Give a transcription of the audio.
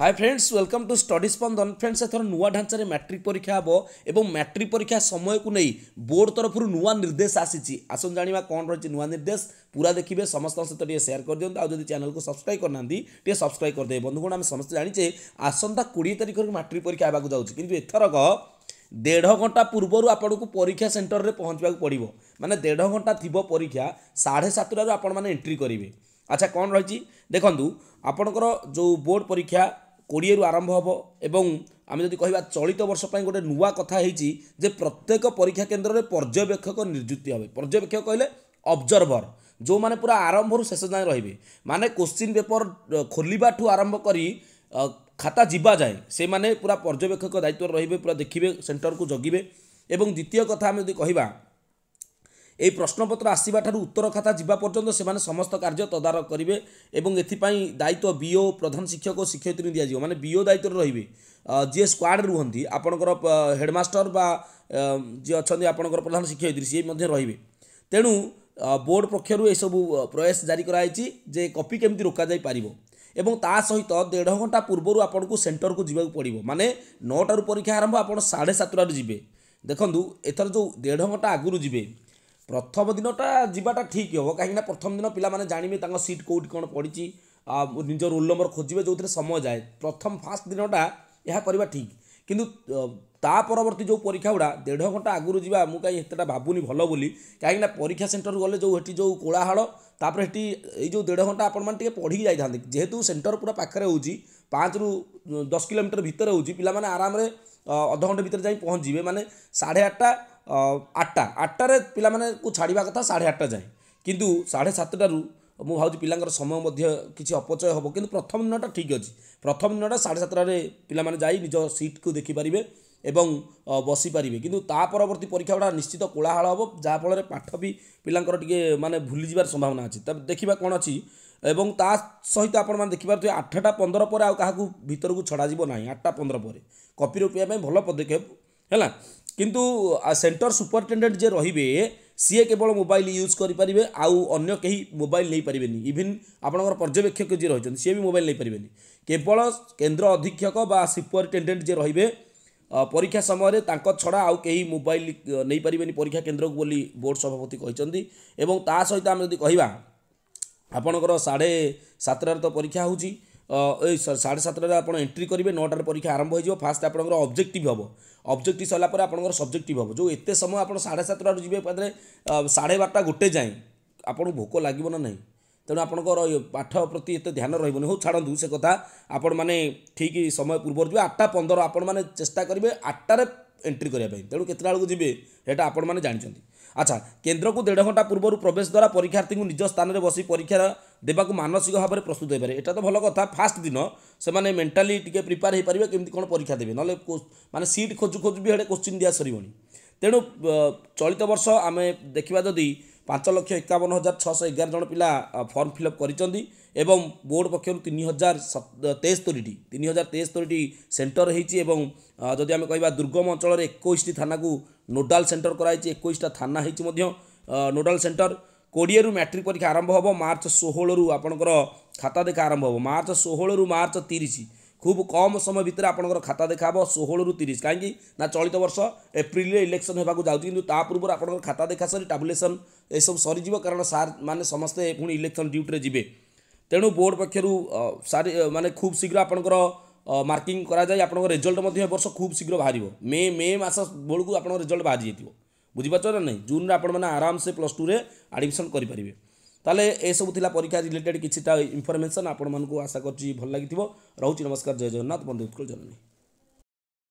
high friends welcome to study Spandan friends এথর নূয়া ঢাঞ্চার ম্যাট্রিক পরীক্ষা হব এবং ম্যাট্রিক পরীক্ষা সময়কু নেই বোর্ড তরফর নূয়া নির্দেশ আসিছি আসুন জাঁয়া কম রয়েছে নূয়া নির্দেশ পুরা দেখবে সমস্ত সহ টিকিয়ে সেয়ার করে দিও আদি চ্যানেল কু সবসক্রাইব করে না টিকিয়ে সবসক্রাইব করে বন্ধুগণ আমি সমস্ত জাঁচে আসন্তা কোড়ি তারিখর ম্যাট্রিক পরীক্ষা হওয়া যাচ্ছে কিন্তু এথরক ଦେଢ଼ ଘଣ୍ଟା ପୂର୍ବରୁ ଆପଣଙ୍କୁ ପରୀକ୍ଷା ସେଣ୍ଟରରେ ପହଞ୍ଚିବାକୁ ପଡ଼ିବ ମାନେ ଦେଢ଼ ଘଣ୍ଟା ଥିବ ପରୀକ୍ଷା ସାଢ଼େ ସାତଟାରୁ ଆପଣମାନେ ଏଣ୍ଟ୍ରି କରିବେ ଆଚ୍ଛା କ'ଣ ରହିଛି ଦେଖନ୍ତୁ ଆପଣଙ୍କର ଯେଉଁ ବୋର୍ଡ଼ ପରୀକ୍ଷା କୋଡ଼ିଏରୁ ଆରମ୍ଭ ହେବ ଏବଂ ଆମେ ଯଦି କହିବା ଚଳିତ ବର୍ଷ ପାଇଁ ଗୋଟେ ନୂଆ କଥା ହେଇଛି ଯେ ପ୍ରତ୍ୟେକ ପରୀକ୍ଷା କେନ୍ଦ୍ରରେ ପର୍ଯ୍ୟବେକ୍ଷକ ନିଯୁକ୍ତି ହେବେ ପର୍ଯ୍ୟବେକ୍ଷକ କହିଲେ ଅବଜର୍ଭର ଯେଉଁମାନେ ପୁରା ଆରମ୍ଭରୁ ଶେଷ ଯାଏଁ ରହିବେ ମାନେ କୋଶ୍ଚିନ୍ ପେପର ଖୋଲିବାଠୁ ଆରମ୍ଭ କରି ଖାତା ଯିବା ଯାଏଁ ସେମାନେ ପୁରା ପର୍ଯ୍ୟବେକ୍ଷକ ଦାୟିତ୍ୱରେ ରହିବେ ପୁରା ଦେଖିବେ ସେଣ୍ଟରକୁ ଜଗିବେ ଏବଂ ଦ୍ୱିତୀୟ କଥା ଆମେ ଯଦି କହିବା ଏହି ପ୍ରଶ୍ନପତ୍ର ଆସିବା ଠାରୁ ଉତ୍ତର ଖାତା ଯିବା ପର୍ଯ୍ୟନ୍ତ ସେମାନେ ସମସ୍ତ କାର୍ଯ୍ୟ ତଦାରଖ କରିବେ ଏବଂ ଏଥିପାଇଁ ଦାୟିତ୍ୱ ବିଓ ପ୍ରଧାନ ଶିକ୍ଷକ ଓ ଶିକ୍ଷୟିତ୍ରୀଙ୍କୁ ଦିଆଯିବ ମାନେ ବିଓ ଦାୟିତ୍ୱରେ ରହିବେ ଯିଏ ସ୍କ୍ୱାଡ଼୍ ରୁହନ୍ତି ଆପଣଙ୍କର ହେଡ଼ମାଷ୍ଟର ବା ଯିଏ ଅଛନ୍ତି ଆପଣଙ୍କର ପ୍ରଧାନ ଶିକ୍ଷୟିତ୍ରୀ ସିଏ ମଧ୍ୟ ରହିବେ ତେଣୁ ବୋର୍ଡ଼ ପକ୍ଷରୁ ଏସବୁ ପ୍ରୟାସ ଜାରି କରାଯାଇଛି ଯେ କପି କେମିତି ରୋକାଯାଇପାରିବ ଏବଂ ତା ସହିତ ଦେଢ଼ ଘଣ୍ଟା ପୂର୍ବରୁ ଆପଣଙ୍କୁ ସେଣ୍ଟରକୁ ଯିବାକୁ ପଡ଼ିବ ମାନେ ନଅଟାରୁ ପରୀକ୍ଷା ଆରମ୍ଭ ଆପଣ ସାଢ଼େ ସାତଟାରୁ ଯିବେ ଦେଖନ୍ତୁ ଏଥର ଯେଉଁ ଦେଢ଼ ଘଣ୍ଟା ଆଗରୁ ଯିବେ ପ୍ରଥମ ଦିନଟା ଯିବାଟା ଠିକ୍ ହେବ କାହିଁକିନା ପ୍ରଥମ ଦିନ ପିଲାମାନେ ଜାଣିବେ ତାଙ୍କ ସିଟ୍ କେଉଁଠି କଣ ପଡ଼ିଛି ଆଉ নিজ ରୋଲ୍ ନମ୍ବର ଖୋଜିବେ ଯେଉଁଥିରେ ସମୟ ଯାଏ ପ୍ରଥମ ଫାଷ୍ଟ ଦିନଟା ଏହା କରିବା ଠିକ୍ କିନ୍ତୁ ତା ପରବର୍ତ୍ତୀ ଯେଉଁ ପରୀକ୍ଷା ଗୁଡ଼ା ଦେଢ଼ ଘଣ୍ଟା ଆଗରୁ ଯିବା ମୁଁ କାହିଁ ଏତେଟା ଭାବୁନି ଭଲ ବୋଲି କାହିଁକିନା ପରୀକ୍ଷା ସେଣ୍ଟର ଗଲେ ଯେଉଁ ହେଠି ଯେଉଁ କୋଳାହାଳ ତାପରେ ହେଠି ଏଇ ଯେଉଁ ଦେଢ଼ ଘଣ୍ଟା ଆପଣମାନେ ଟିକେ ପଢ଼ିକି ଯାଇଥାନ୍ତି ଯେହେତୁ ସେଣ୍ଟର ପୁରା ପାଖରେ ହେଉଛି ପାଞ୍ଚରୁ ଦଶ କିଲୋମିଟର ଭିତରେ ହେଉଛି ପିଲାମାନେ ଆରାମରେ ଅଧଘଣ୍ଟା ଭିତରେ ଯାଇ ପହଞ୍ଚିବେ ମାନେ ସାଢ଼େ ଆଠଟା ଆଠଟା ଆଠଟାରେ ପିଲାମାନଙ୍କୁ ଛାଡ଼ିବା କଥା ସାଢ଼େ ଆଠଟା ଯାଏଁ କିନ୍ତୁ ସାଢ଼େ ସାତଟାରୁ ମୁଁ ଭାବୁଛି ପିଲାଙ୍କର ସମୟ ମଧ୍ୟ କିଛି ଅପଚୟ ହେବ କିନ୍ତୁ ପ୍ରଥମ ଦିନଟା ଠିକ୍ ଅଛି ପ୍ରଥମ ଦିନଟା ସାଢ଼େ ସାତଟାରେ ପିଲାମାନେ ଯାଇ ନିଜ ସିଟ୍କୁ ଦେଖିପାରିବେ ଏବଂ ବସିପାରିବେ କିନ୍ତୁ ତା ପରବର୍ତ୍ତୀ ପରୀକ୍ଷାଗୁଡ଼ା ନିଶ୍ଚିତ କୋଳାହଳ ହେବ ଯାହାଫଳରେ ପାଠ ବି ପିଲାଙ୍କର ଟିକେ ମାନେ ଭୁଲିଯିବାର ସମ୍ଭାବନା ଅଛି ତା ଦେଖିବା କ'ଣ ଅଛି ଏବଂ ତା ସହିତ ଆପଣମାନେ ଦେଖିପାରୁଥିବେ ଆଠଟା ପନ୍ଦର ପରେ ଆଉ କାହାକୁ ଭିତରକୁ ଛଡ଼ାଯିବ ନାହିଁ ଆଠଟା ପନ୍ଦର ପରେ କପି ରୋକିବା ପାଇଁ ଭଲ ପଦକ୍ଷେପ ହେଲା କିନ୍ତୁ ସେଣ୍ଟର ସୁପରିଟେଣ୍ଡେଣ୍ଟ ଯିଏ ରହିବେ ସିଏ କେବଳ ମୋବାଇଲ ୟୁଜ୍ କରିପାରିବେ ଆଉ ଅନ୍ୟ କେହି ମୋବାଇଲ ନେଇପାରିବେନି ଇଭିନ୍ ଆପଣଙ୍କର ପର୍ଯ୍ୟବେକ୍ଷକ ଯିଏ ରହିଛନ୍ତି ସିଏ ବି ମୋବାଇଲ ନେଇପାରିବେନି କେବଳ କେନ୍ଦ୍ର ଅଧୀକ୍ଷକ ବା ସୁପରିଟେଣ୍ଡେଣ୍ଟ ଯିଏ ରହିବେ ପରୀକ୍ଷା ସମୟରେ ତାଙ୍କ ଛଡ଼ା ଆଉ କେହି ମୋବାଇଲ ନେଇପାରିବେନି ପରୀକ୍ଷା କେନ୍ଦ୍ରକୁ ବୋଲି ବୋର୍ଡ଼ ସଭାପତି କହିଛନ୍ତି ଏବଂ ତା ସହିତ ଆମେ ଯଦି କହିବା ଆପଣଙ୍କର ସାଢ଼େ ସାତଟାରେ ତ ପରୀକ୍ଷା ହେଉଛି এই সাড়ে সাতটার আপনার এন্ট্রি করবে নটার পরীক্ষা আরম্ভ হয়ে যাব ফার্স্ট আপনার অবজেক্টিভ হব অবজেক্টিভ সরলা পরে আপনার সবজেক্টিভ হব যে এতে সময় আপনার সাড়ে সাতটার যাবে পাখে সাড়ে বারোটা গোটে যায় আপনার ভোক লাগবে না নাই তেমন আপনার পাঠ প্রতি এত ধ্যান রহবনি হো ছাড়ু সে কথা আপন মানে ঠিক সময় পূর্ব যাবে আটটা পনেরো আপন মানে চেষ্টা করবে আটটার এন্ট্রি করা তেমন কেতটা বেড়ে যাবে এটা আপন মানে জাঁচান আচ্ছা কেন্দ্রক দেড় ঘণ্টা পূর্ব প্রবেশ দ্বারা পরীক্ষার্থী নিজ স্থানের বসি পরীক্ষার ଦେବାକୁ ମାନସିକ ଭାବରେ ପ୍ରସ୍ତୁତ ହୋଇପାରେ ଏଇଟା ତ ଭଲ କଥା ଫାଷ୍ଟ ଦିନ ସେମାନେ ମେଣ୍ଟାଲି ଟିକେ ପ୍ରିପେୟାର ହୋଇପାରିବେ କେମିତି କ'ଣ ପରୀକ୍ଷା ଦେବେ ନହେଲେ ମାନେ ସିଟ୍ ଖୋଜୁ ଖୋଜୁ ବି ହେଡ଼େ କୋଶ୍ଚିନ୍ ଦିଆ ସରିବଣି ତେଣୁ ଚଳିତ ବର୍ଷ ଆମେ ଦେଖିବା ଯଦି ପାଞ୍ଚ ଲକ୍ଷ ଏକାବନ ହଜାର ଛଅଶହ ଏଗାର ଜଣ ପିଲା ଫର୍ମ ଫିଲ୍ଅପ୍ କରିଛନ୍ତି ଏବଂ ବୋର୍ଡ଼ ପକ୍ଷରୁ ତିନି ହଜାର ତେସ୍ତୋରିଟି ତିନି ହଜାର ତେସ୍ତୋରିଟି ସେଣ୍ଟର ହେଇଛି ଏବଂ ଯଦି ଆମେ କହିବା ଦୁର୍ଗମ ଅଞ୍ଚଳରେ ଏକୋଇଶଟି ଥାନାକୁ ନୋଡ଼ାଲ ସେଣ୍ଟର କରାଯାଇଛି ଏକୋଇଶଟା ଥାନା ହେଇଛି ମଧ୍ୟ ନୋଡ଼ାଲ ସେଣ୍ଟର କୋଡ଼ିଏରୁ ମ୍ୟାଟ୍ରିକ୍ ପରୀକ୍ଷା ଆରମ୍ଭ ହେବ ମାର୍ଚ୍ଚ ଷୋହଳରୁ ଆପଣଙ୍କର ଖାତା ଦେଖା ଆରମ୍ଭ ହେବ ମାର୍ଚ୍ଚ ଷୋହଳରୁ ମାର୍ଚ୍ଚ ତିରିଶ ଖୁବ୍ କମ୍ ସମୟ ଭିତରେ ଆପଣଙ୍କର ଖାତା ଦେଖାହେବ ଷୋହଳରୁ ତିରିଶ କାହିଁକି ନା ଚଳିତ ବର୍ଷ ଏପ୍ରିଲରେ ଇଲେକ୍ସନ୍ ହେବାକୁ ଯାଉଛି କିନ୍ତୁ ତା ପୂର୍ବରୁ ଆପଣଙ୍କର ଖାତା ଦେଖା ସରି ଟାବୁଲେସନ୍ ଏସବୁ ସରିଯିବ କାରଣ ସାର୍ ମାନେ ସମସ୍ତେ ପୁଣି ଇଲେକ୍ସନ୍ ଡ୍ୟୁଟିରେ ଯିବେ ତେଣୁ ବୋର୍ଡ଼ ପକ୍ଷରୁ ସାରି ମାନେ ଖୁବ୍ ଶୀଘ୍ର ଆପଣଙ୍କର ମାର୍କିଂ କରାଯାଇ ଆପଣଙ୍କ ରେଜଲ୍ଟ ମଧ୍ୟ ଏ ବର୍ଷ ଖୁବ୍ ଶୀଘ୍ର ବାହାରିବ ମେ ମେ ମାସ ବେଳକୁ ଆପଣଙ୍କ ରେଜଲ୍ଟ ବାହାରି ଯାଇଥିବ বুঝিপারছ না নাই জুন্রে আপনার আরামসে প্লস টু রে আডমিশন করে পারবে তাহলে এসব লা পরীক্ষা রিলেটেড কিছুটা ইনফরমেসন আপনার আশা করছি ভাল লাগি রয়েছে নমস্কার জয় জগন্নাথ বন্ধু উৎকল জননী